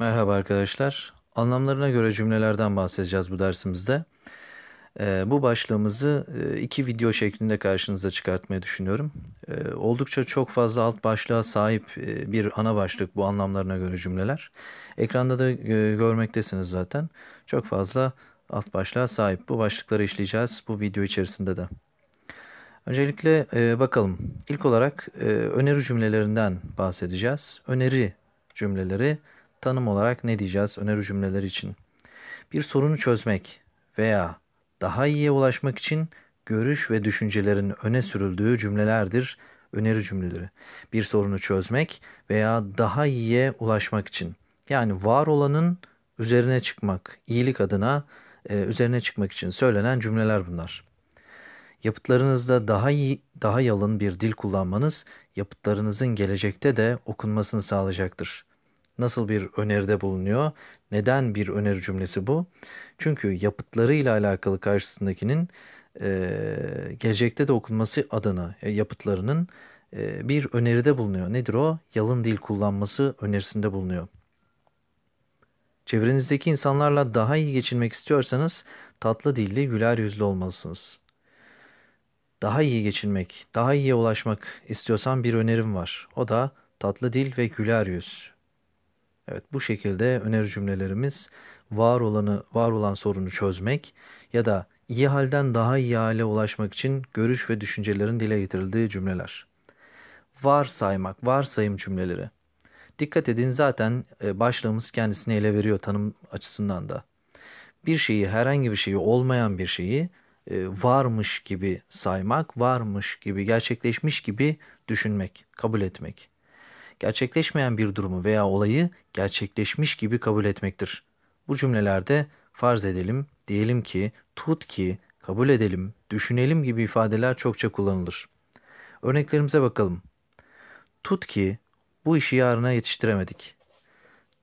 Merhaba arkadaşlar. Anlamlarına göre cümlelerden bahsedeceğiz bu dersimizde. Ee, bu başlığımızı e, iki video şeklinde karşınıza çıkartmayı düşünüyorum. Ee, oldukça çok fazla alt başlığa sahip e, bir ana başlık bu anlamlarına göre cümleler. Ekranda da e, görmektesiniz zaten. Çok fazla alt başlığa sahip. Bu başlıkları işleyeceğiz bu video içerisinde de. Öncelikle e, bakalım. İlk olarak e, öneri cümlelerinden bahsedeceğiz. Öneri cümleleri tanım olarak ne diyeceğiz öneri cümleler için? Bir sorunu çözmek veya daha iyiye ulaşmak için görüş ve düşüncelerin öne sürüldüğü cümlelerdir öneri cümleleri. Bir sorunu çözmek veya daha iyiye ulaşmak için. Yani var olanın üzerine çıkmak, iyilik adına e, üzerine çıkmak için söylenen cümleler bunlar. Yapıtlarınızda daha iyi, daha yalın bir dil kullanmanız yapıtlarınızın gelecekte de okunmasını sağlayacaktır nasıl bir öneride bulunuyor? Neden bir öneri cümlesi bu? Çünkü yapıtlarıyla alakalı karşısındakinin e, gelecekte de okunması adına e, yapıtlarının e, bir öneride bulunuyor. Nedir o? Yalın dil kullanması önerisinde bulunuyor. Çevrenizdeki insanlarla daha iyi geçinmek istiyorsanız tatlı dilli, güler yüzlü olmalısınız. Daha iyi geçinmek, daha iyiye ulaşmak istiyorsan bir önerim var. O da tatlı dil ve güler yüz. Evet bu şekilde öneri cümlelerimiz var olanı var olan sorunu çözmek ya da iyi halden daha iyi hale ulaşmak için görüş ve düşüncelerin dile getirildiği cümleler. Varsaymak, varsayım cümleleri. Dikkat edin zaten e, başlığımız kendisini ele veriyor tanım açısından da. Bir şeyi herhangi bir şeyi olmayan bir şeyi e, varmış gibi saymak, varmış gibi gerçekleşmiş gibi düşünmek, kabul etmek gerçekleşmeyen bir durumu veya olayı gerçekleşmiş gibi kabul etmektir. Bu cümlelerde farz edelim, diyelim ki, tut ki, kabul edelim, düşünelim gibi ifadeler çokça kullanılır. Örneklerimize bakalım. Tut ki bu işi yarına yetiştiremedik.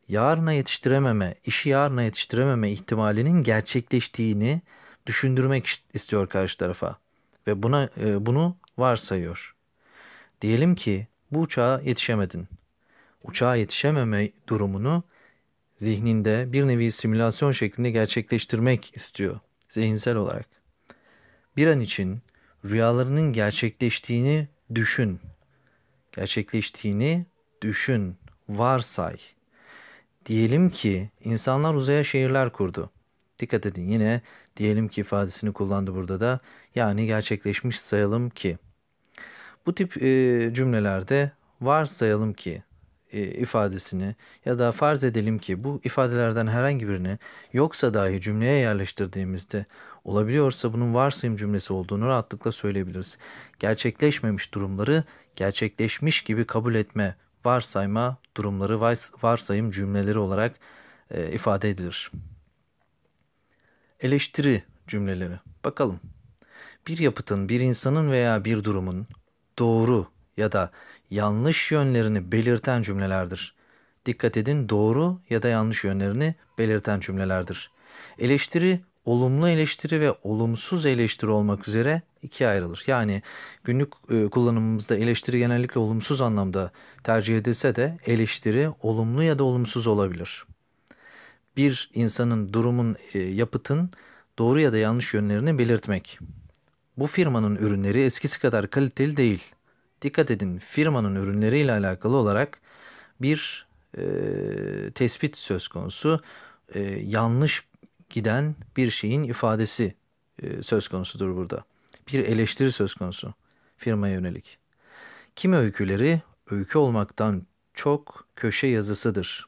Yarına yetiştirememe, işi yarına yetiştirememe ihtimalinin gerçekleştiğini düşündürmek istiyor karşı tarafa ve buna e, bunu varsayıyor. Diyelim ki bu uçağa yetişemedin. Uçağa yetişememe durumunu zihninde bir nevi simülasyon şeklinde gerçekleştirmek istiyor zihinsel olarak. Bir an için rüyalarının gerçekleştiğini düşün. Gerçekleştiğini düşün, varsay. Diyelim ki insanlar uzaya şehirler kurdu. Dikkat edin yine diyelim ki ifadesini kullandı burada da. Yani gerçekleşmiş sayalım ki. Bu tip e, cümlelerde varsayalım ki e, ifadesini ya da farz edelim ki bu ifadelerden herhangi birini yoksa dahi cümleye yerleştirdiğimizde olabiliyorsa bunun varsayım cümlesi olduğunu rahatlıkla söyleyebiliriz. Gerçekleşmemiş durumları gerçekleşmiş gibi kabul etme, varsayma durumları varsayım cümleleri olarak e, ifade edilir. Eleştiri cümleleri. Bakalım. Bir yapıtın, bir insanın veya bir durumun doğru ya da yanlış yönlerini belirten cümlelerdir. Dikkat edin doğru ya da yanlış yönlerini belirten cümlelerdir. Eleştiri olumlu eleştiri ve olumsuz eleştiri olmak üzere ikiye ayrılır. Yani günlük e, kullanımımızda eleştiri genellikle olumsuz anlamda tercih edilse de eleştiri olumlu ya da olumsuz olabilir. Bir insanın, durumun, e, yapıtın doğru ya da yanlış yönlerini belirtmek. Bu firmanın ürünleri eskisi kadar kaliteli değil. Dikkat edin firmanın ürünleriyle alakalı olarak bir e, tespit söz konusu. E, yanlış giden bir şeyin ifadesi e, söz konusudur burada. Bir eleştiri söz konusu firmaya yönelik. Kimi öyküleri öykü olmaktan çok köşe yazısıdır.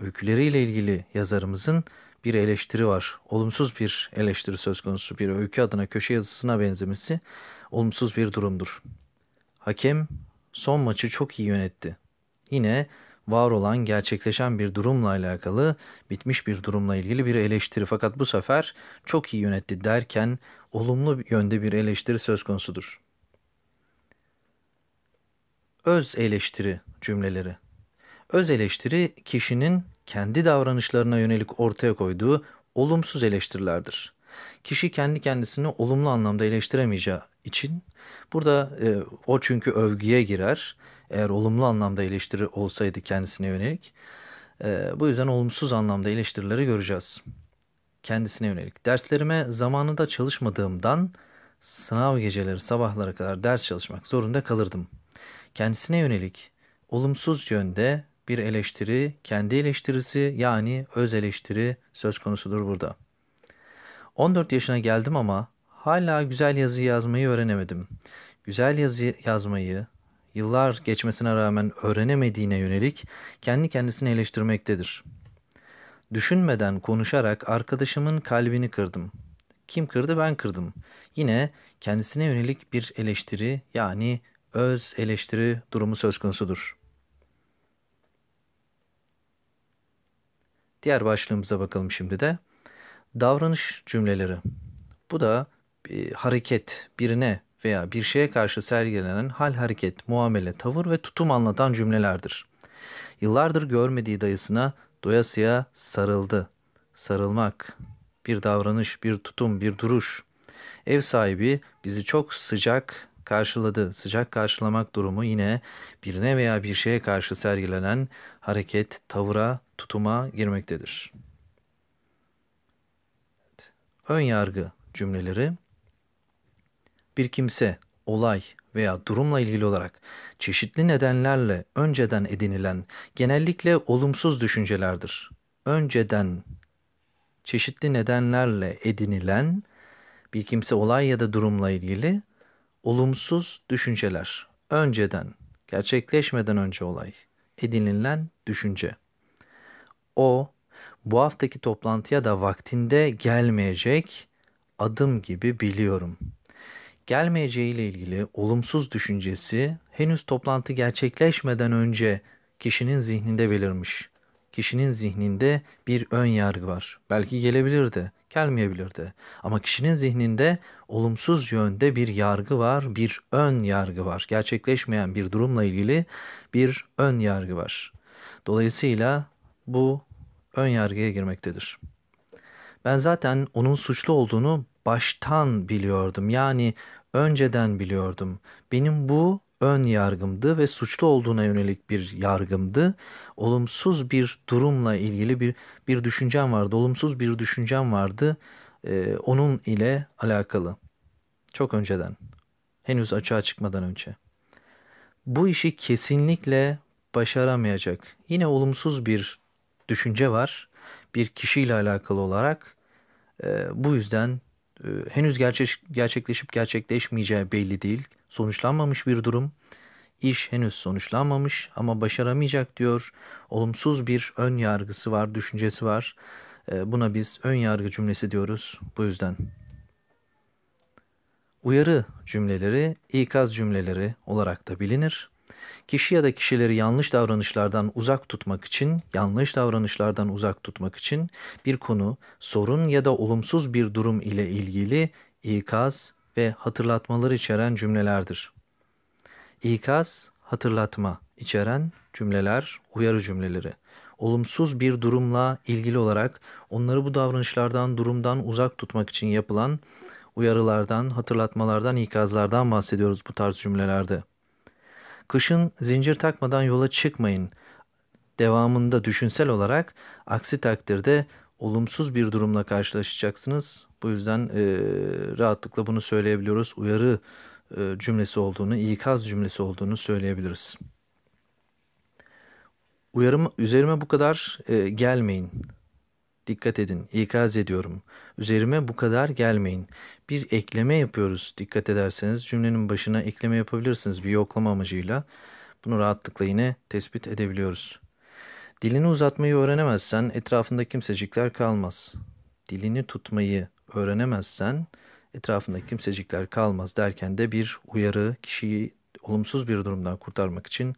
Öyküleriyle ilgili yazarımızın bir eleştiri var. Olumsuz bir eleştiri söz konusu bir öykü adına köşe yazısına benzemesi olumsuz bir durumdur. Hakem son maçı çok iyi yönetti. Yine var olan gerçekleşen bir durumla alakalı bitmiş bir durumla ilgili bir eleştiri fakat bu sefer çok iyi yönetti derken olumlu yönde bir eleştiri söz konusudur. Öz eleştiri cümleleri Öz eleştiri kişinin kendi davranışlarına yönelik ortaya koyduğu olumsuz eleştirilerdir. Kişi kendi kendisini olumlu anlamda eleştiremeyeceği için burada e, o çünkü övgüye girer. Eğer olumlu anlamda eleştiri olsaydı kendisine yönelik. E, bu yüzden olumsuz anlamda eleştirileri göreceğiz. Kendisine yönelik. Derslerime zamanında çalışmadığımdan sınav geceleri sabahlara kadar ders çalışmak zorunda kalırdım. Kendisine yönelik olumsuz yönde bir eleştiri, kendi eleştirisi yani öz eleştiri söz konusudur burada. 14 yaşına geldim ama hala güzel yazı yazmayı öğrenemedim. Güzel yazı yazmayı yıllar geçmesine rağmen öğrenemediğine yönelik kendi kendisini eleştirmektedir. Düşünmeden konuşarak arkadaşımın kalbini kırdım. Kim kırdı ben kırdım. Yine kendisine yönelik bir eleştiri yani öz eleştiri durumu söz konusudur.'' Diğer başlığımıza bakalım şimdi de. Davranış cümleleri. Bu da e, hareket birine veya bir şeye karşı sergilenen hal, hareket, muamele, tavır ve tutum anlatan cümlelerdir. Yıllardır görmediği dayısına doyasıya sarıldı. Sarılmak bir davranış, bir tutum, bir duruş. Ev sahibi bizi çok sıcak karşıladı. Sıcak karşılamak durumu yine birine veya bir şeye karşı sergilenen hareket, tavıra, tutuma girmektedir. Ön yargı cümleleri bir kimse, olay veya durumla ilgili olarak çeşitli nedenlerle önceden edinilen genellikle olumsuz düşüncelerdir. Önceden çeşitli nedenlerle edinilen bir kimse olay ya da durumla ilgili Olumsuz düşünceler. Önceden, gerçekleşmeden önce olay. Edinilen düşünce. O, bu haftaki toplantıya da vaktinde gelmeyecek adım gibi biliyorum. Gelmeyeceğiyle ilgili olumsuz düşüncesi henüz toplantı gerçekleşmeden önce kişinin zihninde belirmiş. Kişinin zihninde bir ön yargı var. Belki gelebilirdi gelmeyebilirdi. Ama kişinin zihninde olumsuz yönde bir yargı var, bir ön yargı var. Gerçekleşmeyen bir durumla ilgili bir ön yargı var. Dolayısıyla bu ön yargıya girmektedir. Ben zaten onun suçlu olduğunu baştan biliyordum. Yani önceden biliyordum. Benim bu ön yargımdı ve suçlu olduğuna yönelik bir yargımdı. Olumsuz bir durumla ilgili bir bir düşüncem vardı. Olumsuz bir düşüncem vardı. Ee, onun ile alakalı. Çok önceden. Henüz açığa çıkmadan önce. Bu işi kesinlikle başaramayacak. Yine olumsuz bir düşünce var. Bir kişiyle alakalı olarak. Ee, bu yüzden ee, henüz gerçek, gerçekleşip gerçekleşmeyeceği belli değil. Sonuçlanmamış bir durum. İş henüz sonuçlanmamış ama başaramayacak diyor. Olumsuz bir ön yargısı var, düşüncesi var. Ee, buna biz ön yargı cümlesi diyoruz. Bu yüzden uyarı cümleleri ikaz cümleleri olarak da bilinir. Kişi ya da kişileri yanlış davranışlardan uzak tutmak için, yanlış davranışlardan uzak tutmak için bir konu, sorun ya da olumsuz bir durum ile ilgili ikaz ve hatırlatmalar içeren cümlelerdir. İkaz, hatırlatma içeren cümleler, uyarı cümleleri. Olumsuz bir durumla ilgili olarak onları bu davranışlardan, durumdan uzak tutmak için yapılan uyarılardan, hatırlatmalardan, ikazlardan bahsediyoruz bu tarz cümlelerde. Kışın zincir takmadan yola çıkmayın. Devamında düşünsel olarak aksi takdirde olumsuz bir durumla karşılaşacaksınız. Bu yüzden e, rahatlıkla bunu söyleyebiliyoruz. Uyarı e, cümlesi olduğunu, ikaz cümlesi olduğunu söyleyebiliriz. Uyarım üzerime bu kadar e, gelmeyin. Dikkat edin, ikaz ediyorum. Üzerime bu kadar gelmeyin. Bir ekleme yapıyoruz. Dikkat ederseniz cümlenin başına ekleme yapabilirsiniz bir yoklama amacıyla. Bunu rahatlıkla yine tespit edebiliyoruz. Dilini uzatmayı öğrenemezsen etrafında kimsecikler kalmaz. Dilini tutmayı öğrenemezsen etrafında kimsecikler kalmaz derken de bir uyarı kişiyi olumsuz bir durumdan kurtarmak için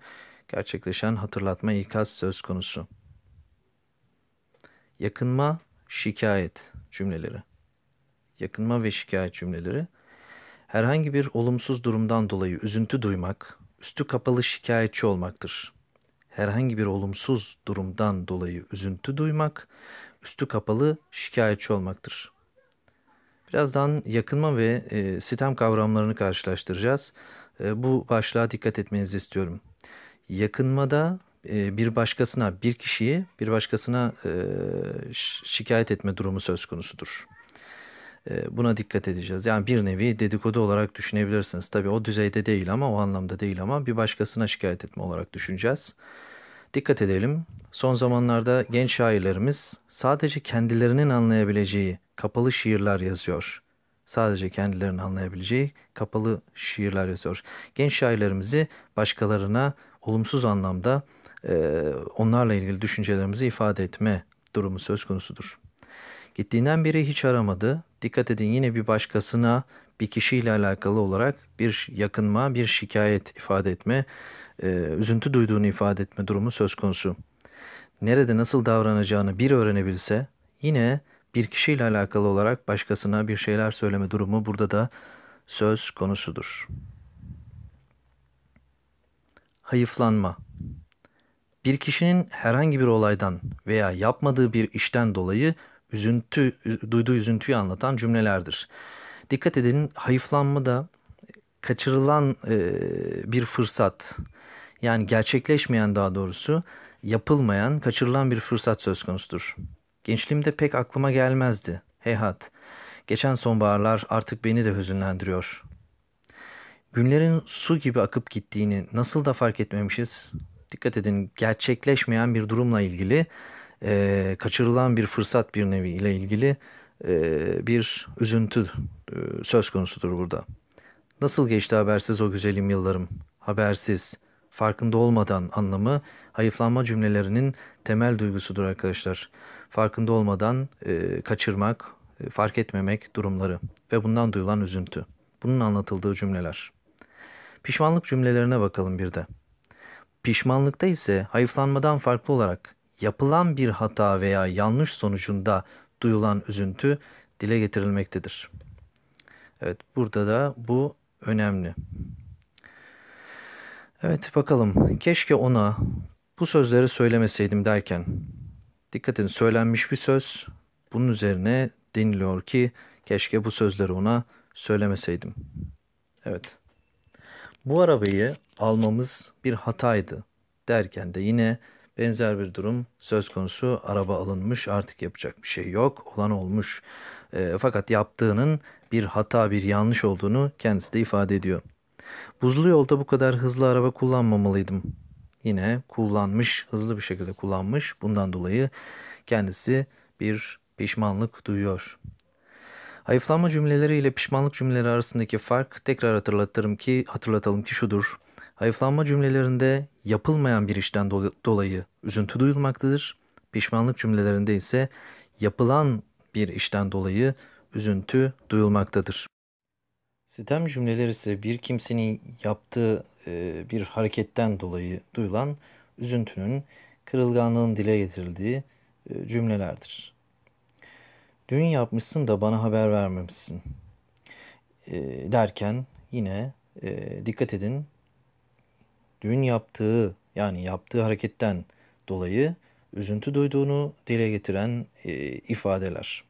gerçekleşen hatırlatma ikaz söz konusu yakınma, şikayet cümleleri. Yakınma ve şikayet cümleleri. Herhangi bir olumsuz durumdan dolayı üzüntü duymak, üstü kapalı şikayetçi olmaktır. Herhangi bir olumsuz durumdan dolayı üzüntü duymak, üstü kapalı şikayetçi olmaktır. Birazdan yakınma ve e, sitem kavramlarını karşılaştıracağız. E, bu başlığa dikkat etmenizi istiyorum. Yakınmada e, bir başkasına, bir kişiyi bir başkasına e, şikayet etme durumu söz konusudur. E, buna dikkat edeceğiz. Yani bir nevi dedikodu olarak düşünebilirsiniz. Tabii o düzeyde değil ama o anlamda değil ama bir başkasına şikayet etme olarak düşüneceğiz. Dikkat edelim. Son zamanlarda genç şairlerimiz sadece kendilerinin anlayabileceği kapalı şiirler yazıyor. Sadece kendilerinin anlayabileceği kapalı şiirler yazıyor. Genç şairlerimizi başkalarına olumsuz anlamda e, onlarla ilgili düşüncelerimizi ifade etme durumu söz konusudur. Gittiğinden beri hiç aramadı. Dikkat edin yine bir başkasına bir kişiyle alakalı olarak bir yakınma, bir şikayet ifade etme, e, üzüntü duyduğunu ifade etme durumu söz konusu. Nerede nasıl davranacağını bir öğrenebilse yine bir kişiyle alakalı olarak başkasına bir şeyler söyleme durumu burada da söz konusudur. Hayıflanma bir kişinin herhangi bir olaydan veya yapmadığı bir işten dolayı üzüntü duyduğu üzüntüyü anlatan cümlelerdir. Dikkat edin hayıflanma da e, kaçırılan e, bir fırsat yani gerçekleşmeyen daha doğrusu yapılmayan kaçırılan bir fırsat söz konusudur. Gençliğimde pek aklıma gelmezdi. Heyhat. Geçen sonbaharlar artık beni de hüzünlendiriyor. Günlerin su gibi akıp gittiğini nasıl da fark etmemişiz? dikkat edin gerçekleşmeyen bir durumla ilgili e, kaçırılan bir fırsat bir nevi ile ilgili e, bir üzüntü e, söz konusudur burada. Nasıl geçti habersiz o güzelim yıllarım? Habersiz, farkında olmadan anlamı hayıflanma cümlelerinin temel duygusudur arkadaşlar. Farkında olmadan e, kaçırmak, e, fark etmemek durumları ve bundan duyulan üzüntü. Bunun anlatıldığı cümleler. Pişmanlık cümlelerine bakalım bir de. Pişmanlıkta ise hayıflanmadan farklı olarak yapılan bir hata veya yanlış sonucunda duyulan üzüntü dile getirilmektedir. Evet burada da bu önemli. Evet bakalım keşke ona bu sözleri söylemeseydim derken dikkatin söylenmiş bir söz bunun üzerine deniliyor ki keşke bu sözleri ona söylemeseydim. Evet. Bu arabayı almamız bir hataydı derken de yine benzer bir durum söz konusu araba alınmış artık yapacak bir şey yok olan olmuş e, fakat yaptığının bir hata bir yanlış olduğunu kendisi de ifade ediyor. Buzlu yolda bu kadar hızlı araba kullanmamalıydım. Yine kullanmış, hızlı bir şekilde kullanmış. Bundan dolayı kendisi bir pişmanlık duyuyor. Hayıflanma cümleleri ile pişmanlık cümleleri arasındaki fark tekrar hatırlatırım ki hatırlatalım ki şudur. Hayıflanma cümlelerinde yapılmayan bir işten dolayı üzüntü duyulmaktadır. Pişmanlık cümlelerinde ise yapılan bir işten dolayı üzüntü duyulmaktadır. Sitem cümleleri ise bir kimsenin yaptığı e, bir hareketten dolayı duyulan üzüntünün, kırılganlığın dile getirildiği e, cümlelerdir. Dün yapmışsın da bana haber vermemişsin e, derken yine dikkat edin dün yaptığı yani yaptığı hareketten dolayı üzüntü duyduğunu dile getiren e, ifadeler.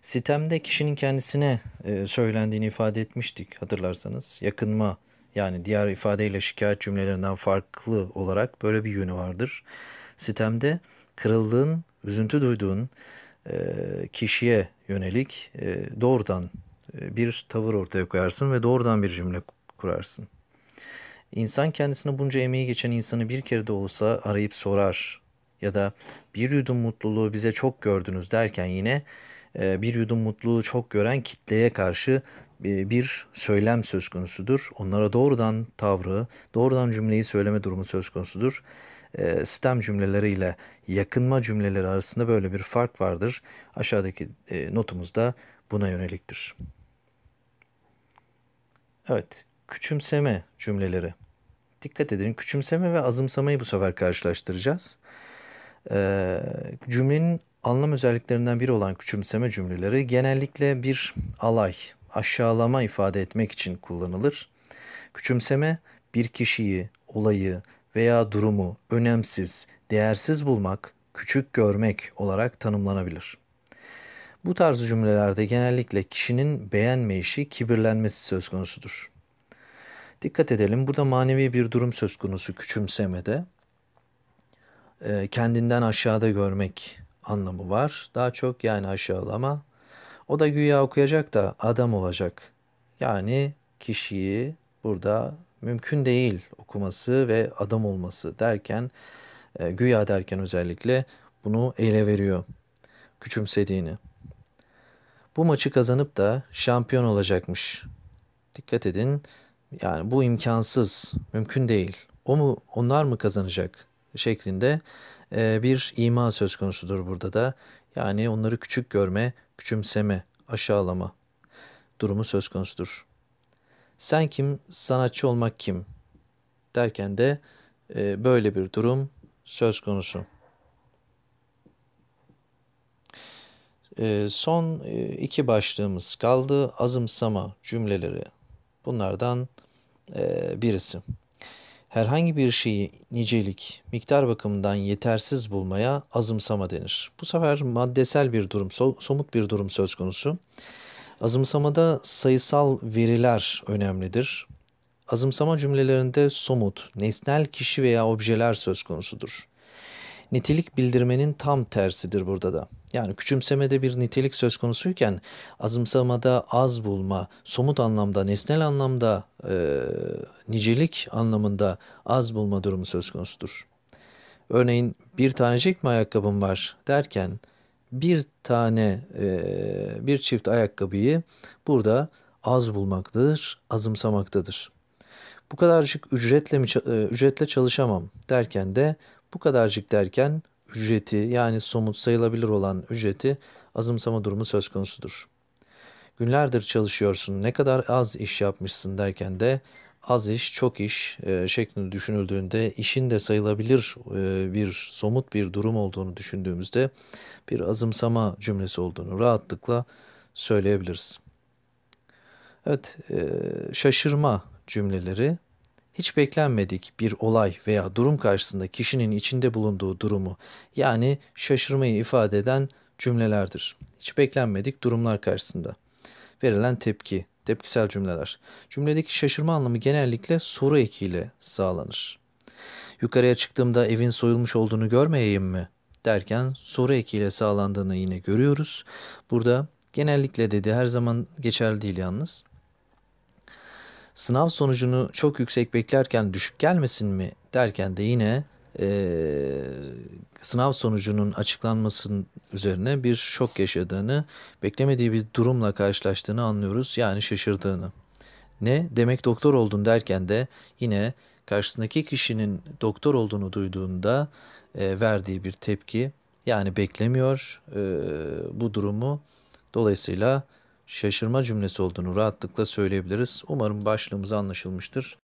Sitemde kişinin kendisine e, söylendiğini ifade etmiştik hatırlarsanız. Yakınma yani diğer ifadeyle şikayet cümlelerinden farklı olarak böyle bir yönü vardır. Sitemde kırıldığın, üzüntü duyduğun e, kişiye yönelik e, doğrudan e, bir tavır ortaya koyarsın ve doğrudan bir cümle kurarsın. İnsan kendisine bunca emeği geçen insanı bir kere de olsa arayıp sorar. Ya da bir yudum mutluluğu bize çok gördünüz derken yine e, bir yudum mutluluğu çok gören kitleye karşı e, bir söylem söz konusudur. Onlara doğrudan tavrı, doğrudan cümleyi söyleme durumu söz konusudur. E, sistem cümleleriyle yakınma cümleleri arasında böyle bir fark vardır. Aşağıdaki notumuz da buna yöneliktir. Evet, küçümseme cümleleri. Dikkat edin küçümseme ve azımsamayı bu sefer karşılaştıracağız. Ee, cümlenin anlam özelliklerinden biri olan küçümseme cümleleri genellikle bir alay, aşağılama ifade etmek için kullanılır. Küçümseme bir kişiyi, olayı veya durumu önemsiz, değersiz bulmak, küçük görmek olarak tanımlanabilir. Bu tarz cümlelerde genellikle kişinin beğenmeyişi, kibirlenmesi söz konusudur. Dikkat edelim burada manevi bir durum söz konusu küçümsemede. E, kendinden aşağıda görmek anlamı var. Daha çok yani aşağılama. O da güya okuyacak da adam olacak. Yani kişiyi burada mümkün değil okuması ve adam olması derken e, güya derken özellikle bunu ele veriyor küçümsediğini. Bu maçı kazanıp da şampiyon olacakmış. Dikkat edin yani bu imkansız, mümkün değil. O mu, onlar mı kazanacak şeklinde e, bir ima söz konusudur burada da. Yani onları küçük görme, küçümseme, aşağılama durumu söz konusudur. Sen kim, sanatçı olmak kim derken de e, böyle bir durum söz konusu. E, son iki başlığımız kaldı. Azımsama cümleleri Bunlardan e, birisi. Herhangi bir şeyi nicelik, miktar bakımından yetersiz bulmaya azımsama denir. Bu sefer maddesel bir durum, somut bir durum söz konusu. Azımsamada sayısal veriler önemlidir. Azımsama cümlelerinde somut, nesnel kişi veya objeler söz konusudur. Nitelik bildirmenin tam tersidir burada da. Yani küçümsemede bir nitelik söz konusuyken azımsamada az bulma, somut anlamda, nesnel anlamda, e, nicelik anlamında az bulma durumu söz konusudur. Örneğin bir tanecik mi ayakkabım var derken bir tane e, bir çift ayakkabıyı burada az bulmaktadır, azımsamaktadır. Bu kadarcık ücretle mi ücretle çalışamam derken de bu kadarcık derken ücreti yani somut sayılabilir olan ücreti azımsama durumu söz konusudur. Günlerdir çalışıyorsun ne kadar az iş yapmışsın derken de az iş çok iş e, şeklinde düşünüldüğünde işin de sayılabilir e, bir somut bir durum olduğunu düşündüğümüzde bir azımsama cümlesi olduğunu rahatlıkla söyleyebiliriz. Evet e, şaşırma cümleleri hiç beklenmedik bir olay veya durum karşısında kişinin içinde bulunduğu durumu yani şaşırmayı ifade eden cümlelerdir. Hiç beklenmedik durumlar karşısında verilen tepki, tepkisel cümleler. Cümledeki şaşırma anlamı genellikle soru ekiyle sağlanır. Yukarıya çıktığımda evin soyulmuş olduğunu görmeyeyim mi? derken soru ekiyle sağlandığını yine görüyoruz. Burada genellikle dedi her zaman geçerli değil yalnız sınav sonucunu çok yüksek beklerken düşük gelmesin mi derken de yine e, sınav sonucunun açıklanmasının üzerine bir şok yaşadığını, beklemediği bir durumla karşılaştığını anlıyoruz. Yani şaşırdığını. Ne? Demek doktor oldun derken de yine karşısındaki kişinin doktor olduğunu duyduğunda e, verdiği bir tepki. Yani beklemiyor e, bu durumu. Dolayısıyla şaşırma cümlesi olduğunu rahatlıkla söyleyebiliriz. Umarım başlığımız anlaşılmıştır.